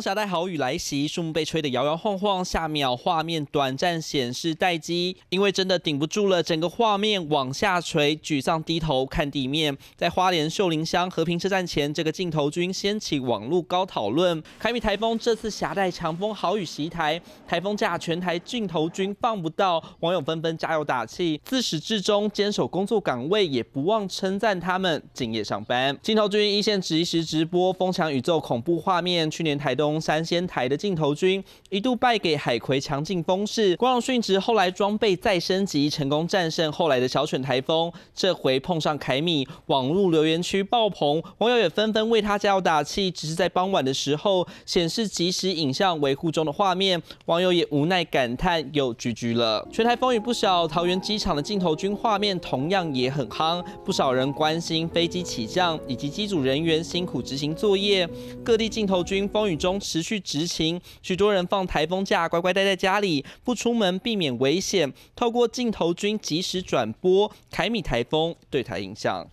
霞带豪雨来袭，树木被吹得摇摇晃晃。下秒，画面短暂显示待机，因为真的顶不住了。整个画面往下垂，沮丧低头看地面。在花莲秀林乡和平车站前，这个镜头君掀起网络高讨论。凯米台风这次霞带强风豪雨袭台，台风架全台镜头均放不到，网友纷纷加油打气。自始至终坚守工作岗位，也不忘称赞他们敬业上班。镜头君一线及时直播风强宇宙恐怖画面。去年台东。三仙台的镜头君一度败给海葵强劲风势，光荣殉职。后来装备再升级，成功战胜后来的小犬台风。这回碰上凯米，网络留言区爆棚，网友也纷纷为他加油打气。只是在傍晚的时候，显示即时影像维护中的画面，网友也无奈感叹又焗焗了。全台风雨不小，桃园机场的镜头君画面同样也很夯，不少人关心飞机起降以及机组人员辛苦执行作业。各地镜头君风雨中。持续执勤，许多人放台风假，乖乖待在家里，不出门，避免危险。透过镜头，均及时转播凯米台风对台影响。